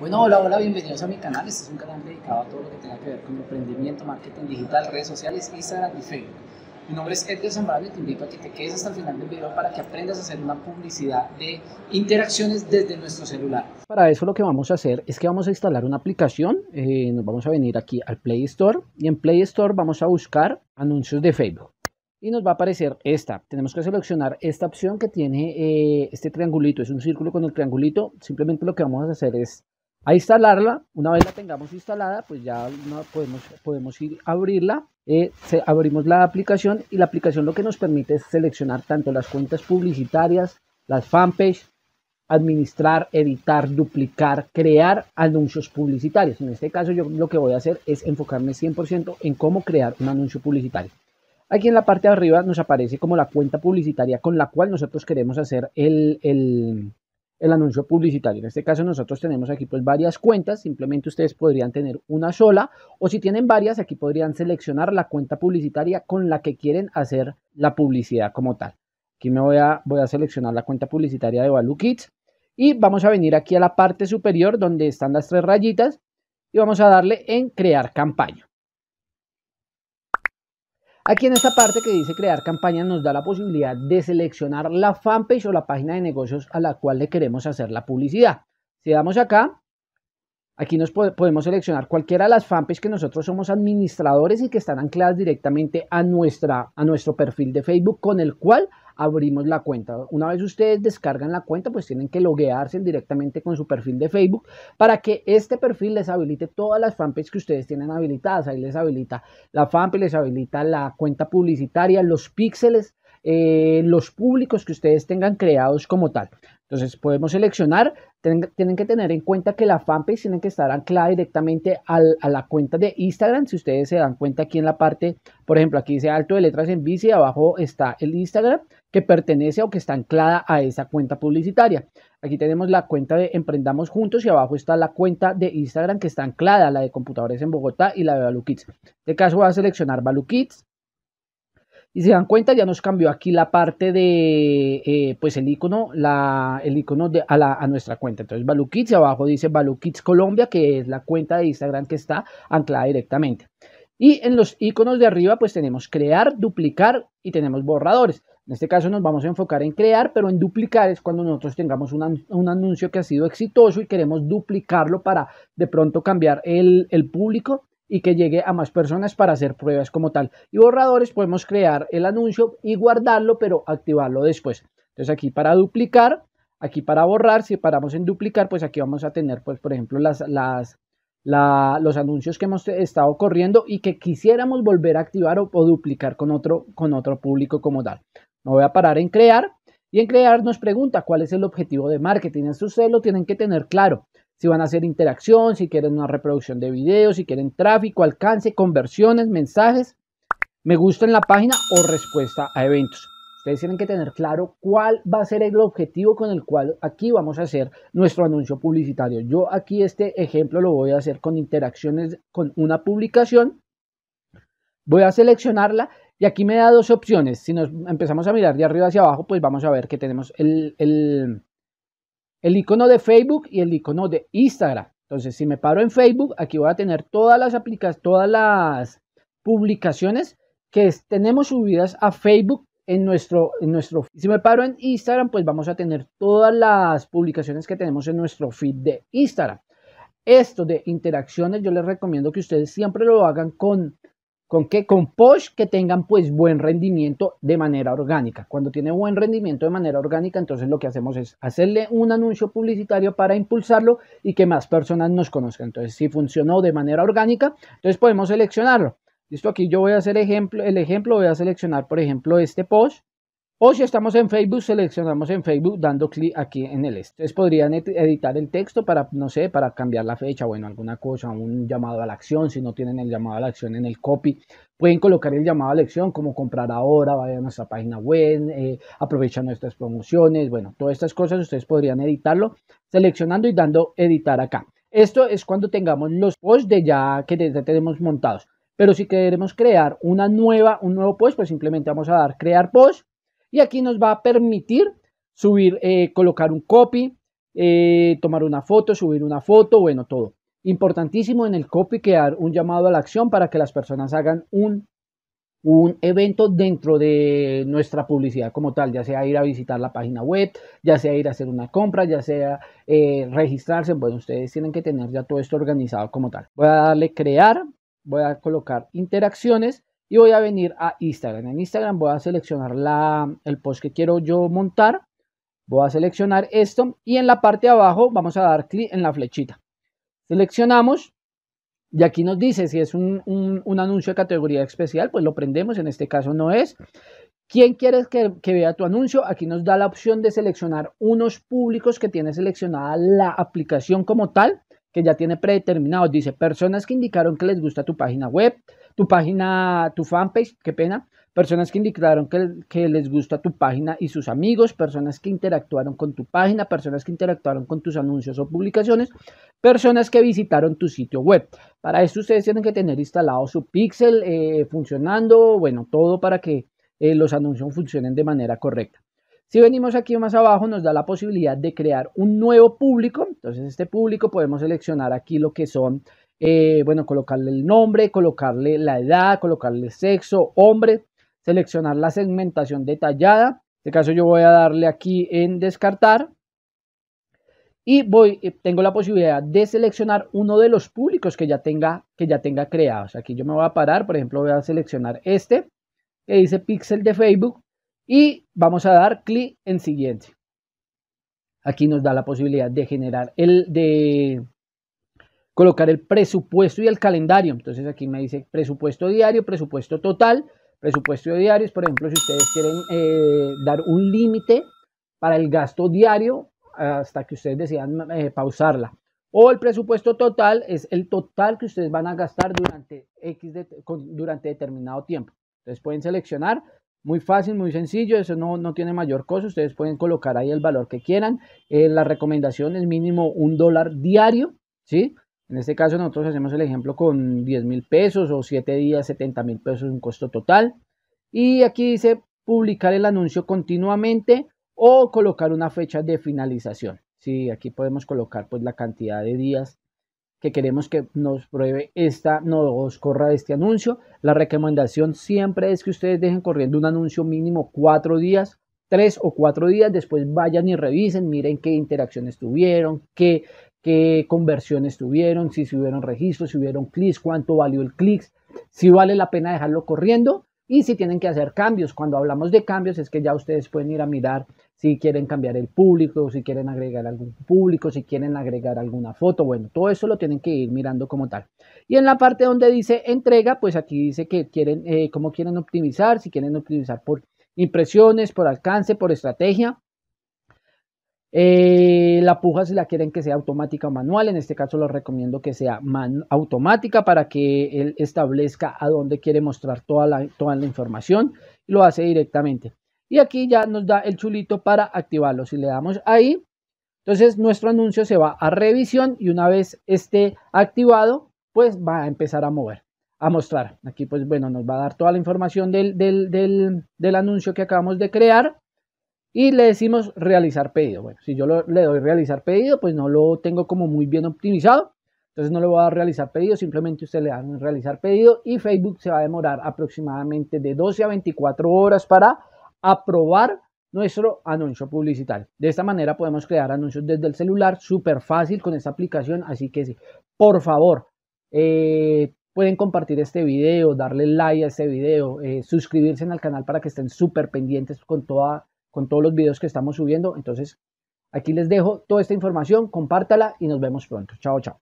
Bueno, hola, hola, bienvenidos a mi canal. Este es un canal dedicado a todo lo que tenga que ver con emprendimiento, marketing digital, redes sociales, Instagram y Facebook. Mi nombre es Edgar Zambrano y te invito a que te quedes hasta el final del video para que aprendas a hacer una publicidad de interacciones desde nuestro celular. Para eso lo que vamos a hacer es que vamos a instalar una aplicación. Eh, nos vamos a venir aquí al Play Store y en Play Store vamos a buscar anuncios de Facebook y nos va a aparecer esta. Tenemos que seleccionar esta opción que tiene eh, este triangulito. Es un círculo con el triangulito. Simplemente lo que vamos a hacer es a instalarla. Una vez la tengamos instalada, pues ya podemos, podemos ir a abrirla. Eh, abrimos la aplicación y la aplicación lo que nos permite es seleccionar tanto las cuentas publicitarias, las fanpage, administrar, editar, duplicar, crear anuncios publicitarios. En este caso yo lo que voy a hacer es enfocarme 100% en cómo crear un anuncio publicitario. Aquí en la parte de arriba nos aparece como la cuenta publicitaria con la cual nosotros queremos hacer el, el anuncio publicitario. En este caso nosotros tenemos aquí pues varias cuentas, simplemente ustedes podrían tener una sola o si tienen varias aquí podrían seleccionar la cuenta publicitaria con la que quieren hacer la publicidad como tal. Aquí me voy a, voy a seleccionar la cuenta publicitaria de Value Kids y vamos a venir aquí a la parte superior donde están las tres rayitas y vamos a darle en crear campaña. Aquí en esta parte que dice crear campaña nos da la posibilidad de seleccionar la fanpage o la página de negocios a la cual le queremos hacer la publicidad. Si damos acá, aquí nos podemos seleccionar cualquiera de las fanpages que nosotros somos administradores y que están ancladas directamente a, nuestra, a nuestro perfil de Facebook con el cual abrimos la cuenta. Una vez ustedes descargan la cuenta, pues tienen que loguearse directamente con su perfil de Facebook para que este perfil les habilite todas las fanpages que ustedes tienen habilitadas. Ahí les habilita la fanpage, les habilita la cuenta publicitaria, los píxeles, eh, los públicos que ustedes tengan creados como tal. Entonces podemos seleccionar, tienen, que tener en cuenta que la fanpage tiene que estar anclada directamente a la cuenta de Instagram. Si ustedes se dan cuenta aquí en la parte, por ejemplo, aquí dice alto de letras en bici, y abajo está el Instagram que pertenece o que está anclada a esa cuenta publicitaria. Aquí tenemos la cuenta de Emprendamos Juntos y abajo está la cuenta de Instagram que está anclada, la de computadores en Bogotá y la de balu Kids. En este caso voy a seleccionar Balu Kids y se dan cuenta, ya nos cambió aquí la parte de, eh, pues el icono, la, el icono de, a, nuestra cuenta. Entonces, Kids abajo dice Kids Colombia, que es la cuenta de Instagram que está anclada directamente. Y en los iconos de arriba, pues tenemos crear, duplicar y tenemos borradores. En este caso nos vamos a enfocar en crear, pero en duplicar es cuando nosotros tengamos un, anuncio que ha sido exitoso y queremos duplicarlo para de pronto cambiar el, el público y que llegue a más personas para hacer pruebas como tal. Y borradores podemos crear el anuncio y guardarlo, pero activarlo después. Entonces aquí para duplicar, aquí para borrar, si paramos en duplicar, pues aquí vamos a tener, pues por ejemplo, las, las, los anuncios que hemos estado corriendo y que quisiéramos volver a activar o, duplicar con otro, con otro público como tal. No voy a parar en crear. Y en crear nos pregunta cuál es el objetivo de marketing. Esto ustedes lo tienen que tener claro si van a hacer interacción, si quieren una reproducción de videos, si quieren tráfico, alcance, conversiones, mensajes, me gusta en la página o respuesta a eventos. Ustedes tienen que tener claro cuál va a ser el objetivo con el cual aquí vamos a hacer nuestro anuncio publicitario. Yo aquí este ejemplo lo voy a hacer con interacciones con una publicación. Voy a seleccionarla y aquí me da dos opciones. Si nos empezamos a mirar de arriba hacia abajo, pues vamos a ver que tenemos el, el, el icono de Facebook y el icono de Instagram. Entonces, si me paro en Facebook, aquí voy a tener todas las aplicaciones, todas las publicaciones que tenemos subidas a Facebook en nuestro, en nuestro Si me paro en Instagram, pues vamos a tener todas las publicaciones que tenemos en nuestro feed de Instagram. Esto de interacciones, yo les recomiendo que ustedes siempre lo hagan con ¿Con qué? Con POSH que tengan pues buen rendimiento de manera orgánica. Cuando tiene buen rendimiento de manera orgánica, entonces lo que hacemos es hacerle un anuncio publicitario para impulsarlo y que más personas nos conozcan. Entonces, si funcionó de manera orgánica, entonces podemos seleccionarlo. Listo, aquí yo voy a hacer ejemplo, el ejemplo, voy a seleccionar por ejemplo este post. O si estamos en Facebook, seleccionamos en Facebook dando clic aquí en el este. Ustedes podrían editar el texto para, no sé, para cambiar la fecha, bueno, alguna cosa, un llamado a la acción. Si no tienen el llamado a la acción en el copy, pueden colocar el llamado a la acción como comprar ahora, vaya a nuestra página web, eh, nuestras promociones. Bueno, todas estas cosas ustedes podrían editarlo seleccionando y dando editar acá. Esto es cuando tengamos los posts de ya que ya tenemos montados. Pero si queremos crear una nueva, un nuevo post, pues simplemente vamos a dar crear post y aquí nos va a permitir subir, eh, colocar un copy, eh, tomar una foto, subir una foto, bueno, todo. Importantísimo en el copy crear un llamado a la acción para que las personas hagan un, evento dentro de nuestra publicidad como tal, ya sea ir a visitar la página web, ya sea ir a hacer una compra, ya sea eh, registrarse. Bueno, ustedes tienen que tener ya todo esto organizado como tal. Voy a darle crear, voy a colocar interacciones y voy a venir a Instagram. En Instagram voy a seleccionar el post que quiero yo montar. Voy a seleccionar esto y en la parte de abajo vamos a dar clic en la flechita. Seleccionamos y aquí nos dice si es un, anuncio de categoría especial, pues lo prendemos, en este caso no es. ¿Quién quieres que, que vea tu anuncio? Aquí nos da la opción de seleccionar unos públicos que tiene seleccionada la aplicación como tal ya tiene predeterminados. Dice, personas que indicaron que les gusta tu página web, tu página, tu fanpage, qué pena. Personas que indicaron que, les gusta tu página y sus amigos, personas que interactuaron con tu página, personas que interactuaron con tus anuncios o publicaciones, personas que visitaron tu sitio web. Para eso ustedes tienen que tener instalado su pixel eh, funcionando, bueno, todo para que eh, los anuncios funcionen de manera correcta. Si venimos aquí más abajo, nos da la posibilidad de crear un nuevo público. Entonces, este público podemos seleccionar aquí lo que son, eh, bueno, colocarle el nombre, colocarle la edad, colocarle sexo, hombre, seleccionar la segmentación detallada. En este caso, yo voy a darle aquí en descartar. Y voy, eh, tengo la posibilidad de seleccionar uno de los públicos que ya tenga, que ya tenga creados. Aquí yo me voy a parar, por ejemplo, voy a seleccionar este que dice pixel de Facebook y vamos a dar clic en siguiente. Aquí nos da la posibilidad de generar el de colocar el presupuesto y el calendario. Entonces aquí me dice presupuesto diario, presupuesto total, presupuesto diario. Es, por ejemplo, si ustedes quieren eh, dar un límite para el gasto diario hasta que ustedes decidan eh, pausarla. O el presupuesto total es el total que ustedes van a gastar durante X durante determinado tiempo. Entonces pueden seleccionar muy fácil, muy sencillo, eso no, tiene mayor cosa, ustedes pueden colocar ahí el valor que quieran. Eh, la recomendación es mínimo un dólar diario, ¿sí? En este caso nosotros hacemos el ejemplo con 10 mil pesos o 7 días 70 mil pesos un costo total. Y aquí dice publicar el anuncio continuamente o colocar una fecha de finalización. Sí, aquí podemos colocar pues la cantidad de días que queremos que nos pruebe esta, nos corra este anuncio. La recomendación siempre es que ustedes dejen corriendo un anuncio mínimo cuatro días, tres o cuatro días, después vayan y revisen, miren qué interacciones tuvieron, qué, qué conversiones tuvieron, si hubieron registros, si hubieron clics, cuánto valió el clics, si vale la pena dejarlo corriendo y si tienen que hacer cambios. Cuando hablamos de cambios es que ya ustedes pueden ir a mirar si quieren cambiar el público, si quieren agregar algún público, si quieren agregar alguna foto, bueno, todo eso lo tienen que ir mirando como tal. Y en la parte donde dice entrega, pues aquí dice que quieren, eh, cómo quieren optimizar, si quieren optimizar por impresiones, por alcance, por estrategia. Eh, la puja si la quieren que sea automática o manual, en este caso lo recomiendo que sea automática para que él establezca a dónde quiere mostrar toda la, toda la información y lo hace directamente. Y aquí ya nos da el chulito para activarlo. Si le damos ahí, entonces nuestro anuncio se va a revisión y una vez esté activado, pues va a empezar a mover, a mostrar. Aquí pues bueno, nos va a dar toda la información del, anuncio que acabamos de crear y le decimos realizar pedido. Bueno, si yo le doy realizar pedido, pues no lo tengo como muy bien optimizado. Entonces no le voy a dar realizar pedido, simplemente usted le da realizar pedido y Facebook se va a demorar aproximadamente de 12 a 24 horas para aprobar nuestro anuncio publicitario. De esta manera podemos crear anuncios desde el celular, súper fácil con esta aplicación, así que sí, por favor, eh, pueden compartir este video, darle like a este video, eh, suscribirse al canal para que estén súper pendientes con, toda, con todos los videos que estamos subiendo. Entonces, aquí les dejo toda esta información, compártala y nos vemos pronto. Chao, chao.